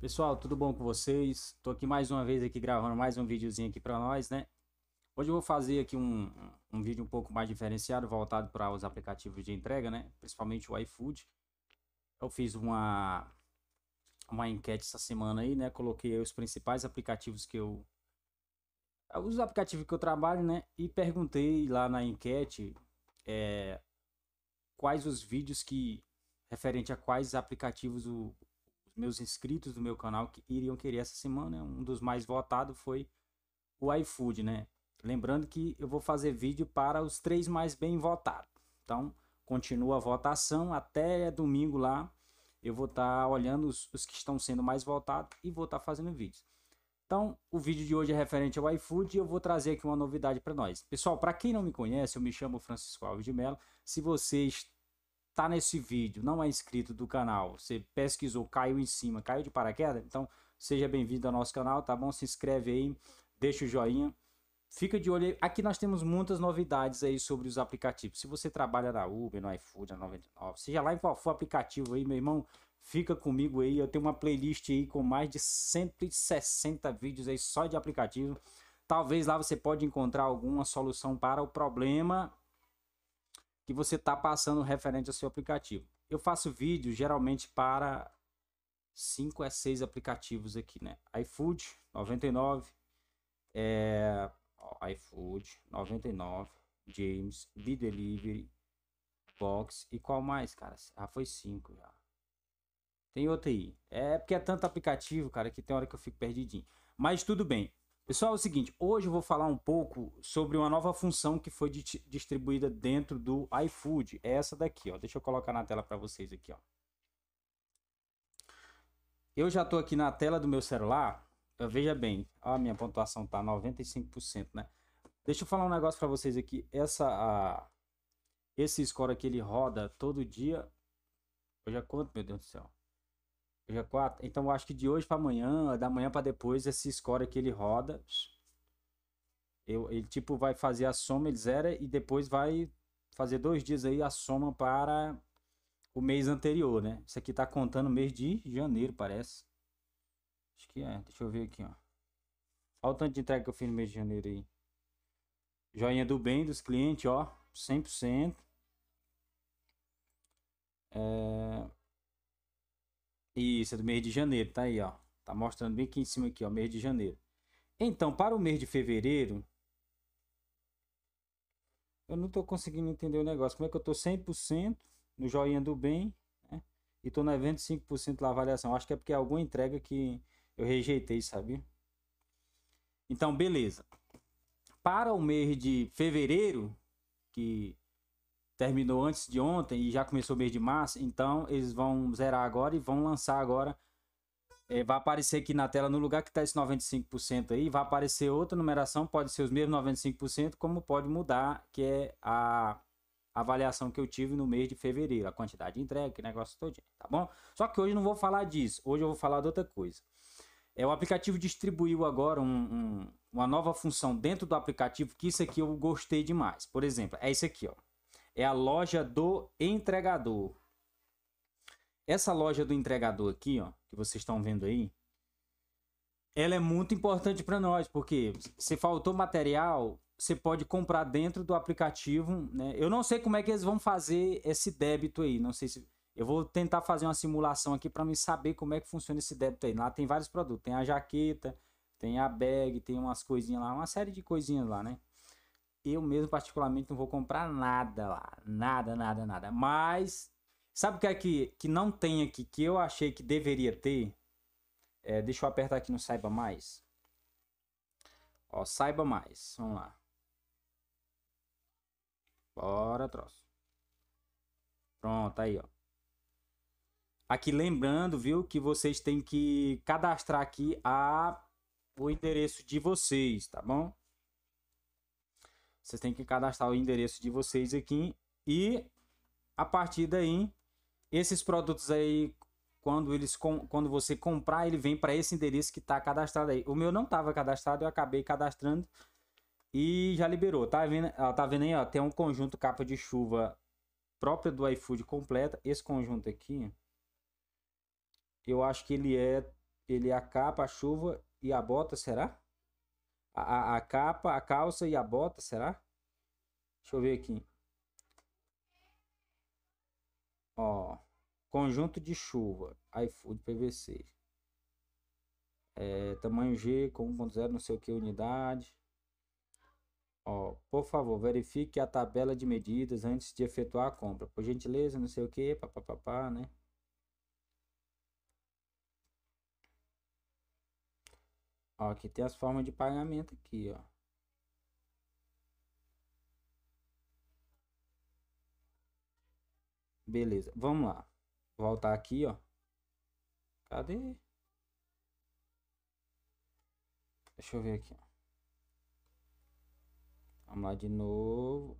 Pessoal, tudo bom com vocês? Tô aqui mais uma vez aqui gravando mais um videozinho aqui para nós, né? Hoje eu vou fazer aqui um, um vídeo um pouco mais diferenciado, voltado para os aplicativos de entrega, né? Principalmente o iFood. Eu fiz uma, uma enquete essa semana aí, né? Coloquei os principais aplicativos que eu... Os aplicativos que eu trabalho, né? E perguntei lá na enquete é, quais os vídeos que... Referente a quais aplicativos o os meus inscritos do meu canal que iriam querer essa semana. Um dos mais votados foi o iFood, né? Lembrando que eu vou fazer vídeo para os três mais bem votados. Então, continua a votação até domingo lá. Eu vou estar tá olhando os, os, que estão sendo mais votados e vou estar tá fazendo vídeos. Então, o vídeo de hoje é referente ao iFood e eu vou trazer aqui uma novidade para nós. Pessoal, para quem não me conhece, eu me chamo Francisco Alves de Mello. Se vocês tá nesse vídeo, não é inscrito do canal, você pesquisou, caiu em cima, caiu de paraquedas, então seja bem-vindo ao nosso canal, tá bom? Se inscreve aí, deixa o joinha. Fica de olho aí. Aqui nós temos muitas novidades aí sobre os aplicativos. Se você trabalha na Uber, no iFood, na 99, seja lá em qual for aplicativo aí, meu irmão, fica comigo aí. Eu tenho uma playlist aí com mais de 160 vídeos aí só de aplicativo. Talvez lá você pode encontrar alguma solução para o problema que você está passando referente ao seu aplicativo. Eu faço vídeo geralmente para 5 a 6 aplicativos aqui, né? iFood 99, é, ó, iFood 99, James, Be Delivery, Box e qual mais, cara? Ah, foi 5 já. Tem outro aí. É porque é tanto aplicativo, cara, que tem hora que eu fico perdidinho. Mas tudo bem. Pessoal, é o seguinte, hoje eu vou falar um pouco sobre uma nova função que foi di distribuída dentro do iFood, é essa daqui, ó. Deixa eu colocar na tela para vocês aqui, ó. Eu já estou aqui na tela do meu celular, veja bem, a minha pontuação tá 95%, né? Deixa eu falar um negócio para vocês aqui, essa a, esse score aqui ele roda todo dia. Hoje é quanto, meu Deus do céu? Hoje é 4? Então eu acho que de hoje para amanhã, da manhã para depois, esse score que ele roda. Eu, ele tipo vai fazer a soma, ele zera e depois vai fazer dois dias aí a soma para o mês anterior, né? Isso aqui tá contando o mês de janeiro, parece. Acho que é. Deixa eu ver aqui, ó. Olha o tanto de entrega que eu fiz no mês de janeiro aí. Joinha do bem dos clientes, ó. 100%. É... Isso, é do mês de janeiro, tá aí, ó. Tá mostrando bem aqui em cima aqui, ó, mês de janeiro. Então, para o mês de fevereiro, eu não tô conseguindo entender o negócio. Como é que eu tô 100% no joinha do bem, né? E tô na 25% da avaliação. Acho que é porque é alguma entrega que eu rejeitei, sabe? Então, beleza. Para o mês de fevereiro, que terminou antes de ontem e já começou o mês de março, então eles vão zerar agora e vão lançar agora. É, vai aparecer aqui na tela, no lugar que está esse 95% aí, vai aparecer outra numeração, pode ser os mesmos 95%, como pode mudar, que é a avaliação que eu tive no mês de fevereiro, a quantidade de entrega, que negócio todo tá bom? Só que hoje não vou falar disso, hoje eu vou falar de outra coisa. É, o aplicativo distribuiu agora um, um, uma nova função dentro do aplicativo que isso aqui eu gostei demais. Por exemplo, é isso aqui, ó é a loja do entregador. Essa loja do entregador aqui, ó, que vocês estão vendo aí, ela é muito importante para nós, porque se faltou material, você pode comprar dentro do aplicativo, né? Eu não sei como é que eles vão fazer esse débito aí, não sei se eu vou tentar fazer uma simulação aqui para me saber como é que funciona esse débito aí. Lá tem vários produtos, tem a jaqueta, tem a bag, tem umas coisinhas lá, uma série de coisinhas lá, né? eu mesmo, particularmente, não vou comprar nada lá. Nada, nada, nada. Mas, sabe o que é que, que não tem aqui, que eu achei que deveria ter? É, deixa eu apertar aqui no Saiba Mais. Ó, Saiba Mais. Vamos lá. Bora, troço. Pronto, aí, ó. Aqui lembrando, viu, que vocês têm que cadastrar aqui a o endereço de vocês, tá bom? Vocês têm que cadastrar o endereço de vocês aqui e a partir daí esses produtos aí quando eles quando você comprar ele vem para esse endereço que está cadastrado aí. O meu não estava cadastrado, eu acabei cadastrando e já liberou. Tá vendo? Ó, tá vendo aí? Ó, tem um conjunto capa de chuva própria do iFood completa. Esse conjunto aqui, eu acho que ele é ele é a capa, a chuva e a bota, será? A, a capa, a calça e a bota, será? Deixa eu ver aqui. Ó, conjunto de chuva, iFood PVC. É, tamanho G com 1.0, não sei o que, unidade. Ó, por favor, verifique a tabela de medidas antes de efetuar a compra. Por gentileza, não sei o que, papapá, né? Ó, aqui tem as formas de pagamento aqui, ó. Beleza, vamos lá. Voltar aqui, ó. Cadê? Deixa eu ver aqui, Vamos lá de novo.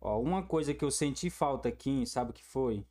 Ó, uma coisa que eu senti falta aqui, sabe o que foi?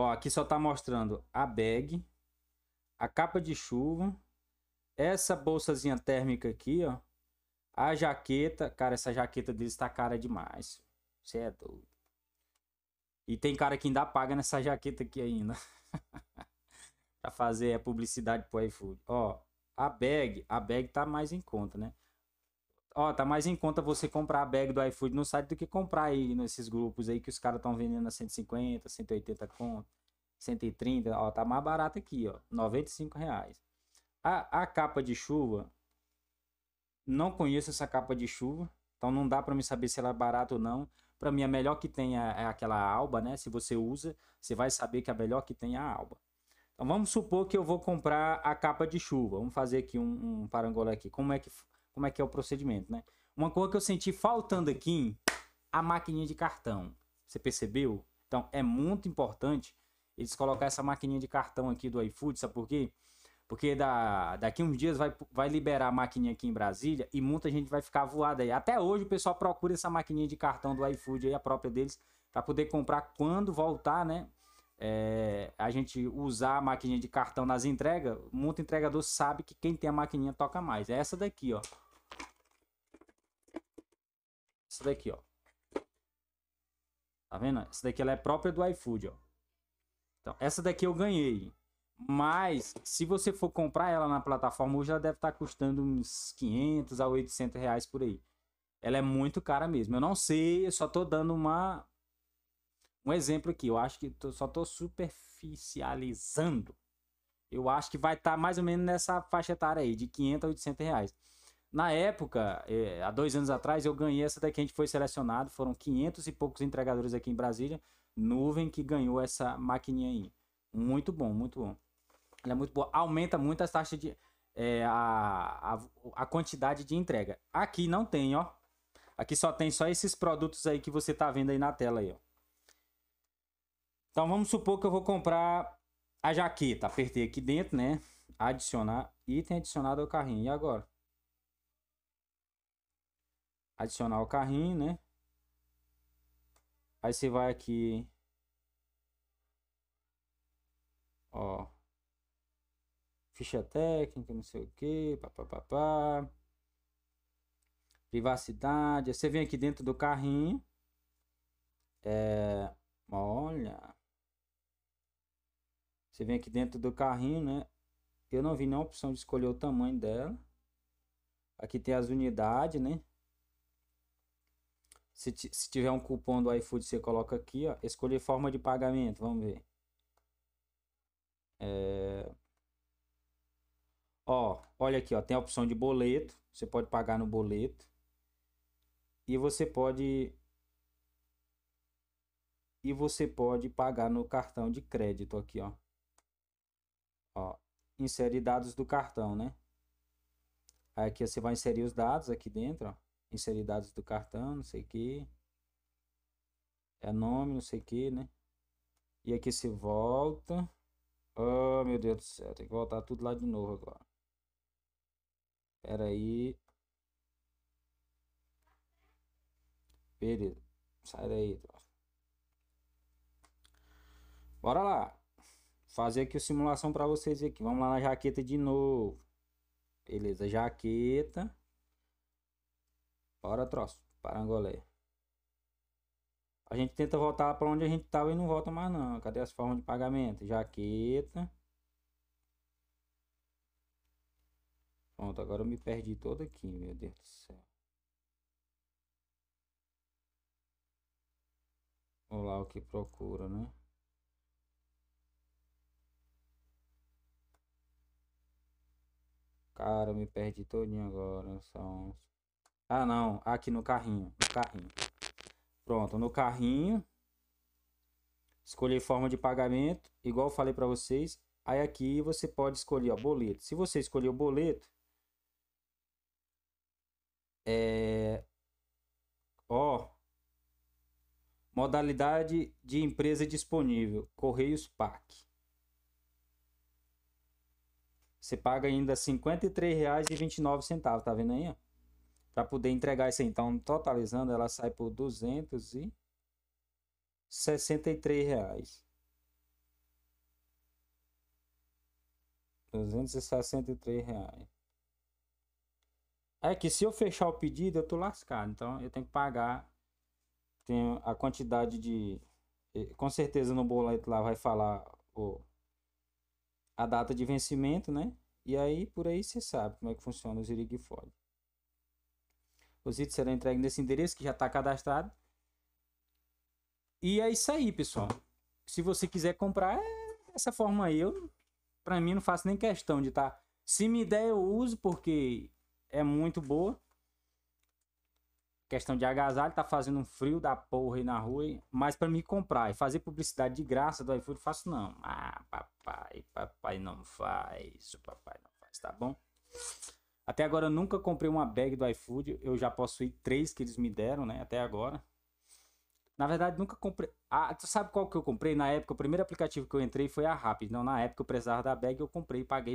Ó, aqui só está mostrando a bag, a capa de chuva, essa bolsazinha térmica aqui, ó. A jaqueta, cara, essa jaqueta dele está cara demais. Você é doido. E tem cara que ainda paga nessa jaqueta aqui ainda. para fazer a publicidade pro iFood. Ó, a bag, a bag tá mais em conta, né? Ó, tá mais em conta você comprar a bag do iFood no site do que comprar aí nesses grupos aí que os caras estão vendendo a 150, 180 conto, 130. Ó, tá mais barato aqui, ó. 95 reais. A, a capa de chuva, não conheço essa capa de chuva. Então não dá para me saber se ela é barata ou não. Para mim, a melhor que tem é, é aquela alba, né? Se você usa, você vai saber que a melhor que tem é a alba. Então vamos supor que eu vou comprar a capa de chuva. Vamos fazer aqui um, um parangolé aqui. Como é que como é que é o procedimento, né? Uma coisa que eu senti faltando aqui, a maquininha de cartão. Você percebeu? Então, é muito importante eles colocar essa maquininha de cartão aqui do iFood, sabe por quê? Porque da, daqui uns dias vai, vai liberar a maquininha aqui em Brasília e muita gente vai ficar voada aí. Até hoje o pessoal procura essa maquininha de cartão do iFood aí, a própria deles, para poder comprar quando voltar, né? É, a gente usar a maquininha de cartão nas entregas, muito entregador sabe que quem tem a maquininha toca mais. É essa daqui, ó. Essa daqui, ó. Tá vendo? Essa daqui ela é própria do iFood, ó. Então, essa daqui eu ganhei. Mas, se você for comprar ela na plataforma hoje, ela deve estar tá custando uns 500 a 800 reais por aí. Ela é muito cara mesmo. Eu não sei, eu só tô dando uma... Um exemplo aqui. Eu acho que tô, só tô superficializando. Eu acho que vai estar tá mais ou menos nessa faixa etária aí, de 500 a 800 reais. Na época, é, há dois anos atrás, eu ganhei essa daqui, a gente foi selecionado, foram 500 e poucos entregadores aqui em Brasília, nuvem que ganhou essa maquininha aí. Muito bom, muito bom. Ela é muito boa, aumenta muito as taxas de... É, a, a, a quantidade de entrega. Aqui não tem, ó. Aqui só tem só esses produtos aí que você tá vendo aí na tela aí, ó. Então vamos supor que eu vou comprar a jaqueta. Apertei aqui dentro, né? Adicionar. Item adicionado ao carrinho. E agora? adicionar o carrinho, né? Aí você vai aqui, ó, ficha técnica, não sei o que, papapá, privacidade. Você vem aqui dentro do carrinho, é, olha, você vem aqui dentro do carrinho, né? Eu não vi nenhuma opção de escolher o tamanho dela. Aqui tem as unidades, né? Se, se tiver um cupom do iFood, você coloca aqui, ó. Escolher forma de pagamento, vamos ver. É... Ó, olha aqui, ó. Tem a opção de boleto. Você pode pagar no boleto. E você pode... E você pode pagar no cartão de crédito aqui, ó. Ó, insere dados do cartão, né? Aqui você vai inserir os dados aqui dentro, ó inserir dados do cartão, não sei o que. É nome, não sei o que, né? E aqui se volta. Oh, meu Deus do céu, tem que voltar tudo lá de novo agora. Pera aí. Beleza. Sai daí, Bora lá. Fazer aqui a simulação para vocês aqui. Vamos lá na jaqueta de novo. Beleza, jaqueta. Bora, troço, parangolé. A gente tenta voltar para onde a gente estava e não volta mais não. Cadê as formas de pagamento? Jaqueta. Pronto, agora eu me perdi todo aqui, meu Deus do céu. Vamos lá o que procura, né? Cara, eu me perdi todinho agora. São ah, não. Aqui no carrinho. No carrinho. Pronto, no carrinho. Escolher forma de pagamento, igual falei para vocês. Aí aqui você pode escolher, o boleto. Se você escolher o boleto, é, ó, modalidade de empresa disponível, Correios PAC. Você paga ainda R$ 53,29, tá vendo aí, ó? para poder entregar isso aí. Então, totalizando, ela sai por 263 reais. 263 reais. É que se eu fechar o pedido, eu tô lascado. Então, eu tenho que pagar tenho a quantidade de... Com certeza no boleto lá vai falar o a data de vencimento, né? E aí, por aí, você sabe como é que funciona o Ziriguifólio. Os itens serão entregues nesse endereço que já está cadastrado. E é isso aí, pessoal. Se você quiser comprar, é essa forma aí. para pra mim, não faço nem questão de estar. Tá... Se me der, eu uso, porque é muito boa. Questão de agasalho, tá fazendo um frio da porra aí na rua. Hein? Mas para me comprar e fazer publicidade de graça do iFood, faço não. Ah, papai, papai não faz. Papai não faz, tá bom? Até agora eu nunca comprei uma bag do iFood. Eu já possuí três que eles me deram, né? Até agora. Na verdade, nunca comprei. Ah, tu sabe qual que eu comprei? Na época, o primeiro aplicativo que eu entrei foi a Rap. Não, na época eu precisava da bag, eu comprei e paguei.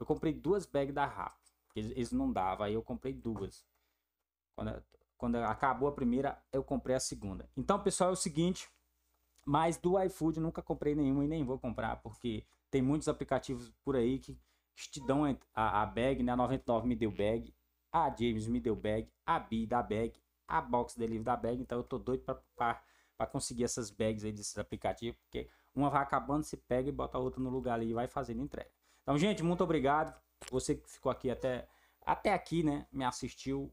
Eu comprei duas bags da Rap. Eles, eles não davam, aí eu comprei duas. Quando, quando acabou a primeira, eu comprei a segunda. Então, pessoal, é o seguinte. Mas do iFood nunca comprei nenhuma e nem vou comprar, porque tem muitos aplicativos por aí que te dão é a, a bag, né? A 99 me deu bag, a James me deu bag, a B da bag, a Box Delivery da bag. Então eu tô doido para conseguir essas bags aí desses aplicativos, porque uma vai acabando, se pega e bota a outra no lugar ali e vai fazendo entrega. Então, gente, muito obrigado. Você que ficou aqui até, até aqui, né? Me assistiu.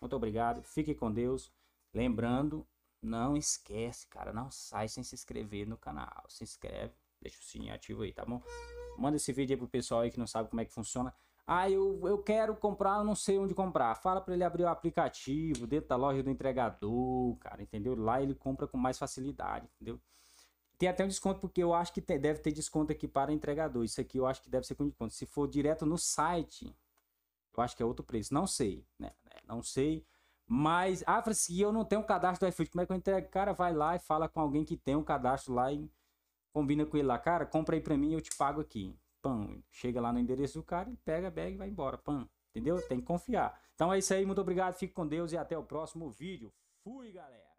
Muito obrigado. Fique com Deus. Lembrando, não esquece, cara, não sai sem se inscrever no canal. Se inscreve, deixa o sininho ativo aí, tá bom? Manda esse vídeo aí pro pessoal aí que não sabe como é que funciona. Ah, eu, eu quero comprar, eu não sei onde comprar. Fala para ele abrir o aplicativo dentro da loja do entregador, cara, entendeu? Lá ele compra com mais facilidade, entendeu? Tem até um desconto, porque eu acho que tem, deve ter desconto aqui para entregador. Isso aqui eu acho que deve ser com desconto. Se for direto no site, eu acho que é outro preço. Não sei, né? Não sei. Mas, ah, se eu não tenho um cadastro do iFood, como é que eu entrego? Cara, vai lá e fala com alguém que tem um cadastro lá e combina com ele lá, cara, compra aí pra mim e eu te pago aqui. Pam, chega lá no endereço do cara, ele pega a bag e vai embora. Pam, entendeu? Tem que confiar. Então é isso aí, muito obrigado, fique com Deus e até o próximo vídeo. Fui, galera!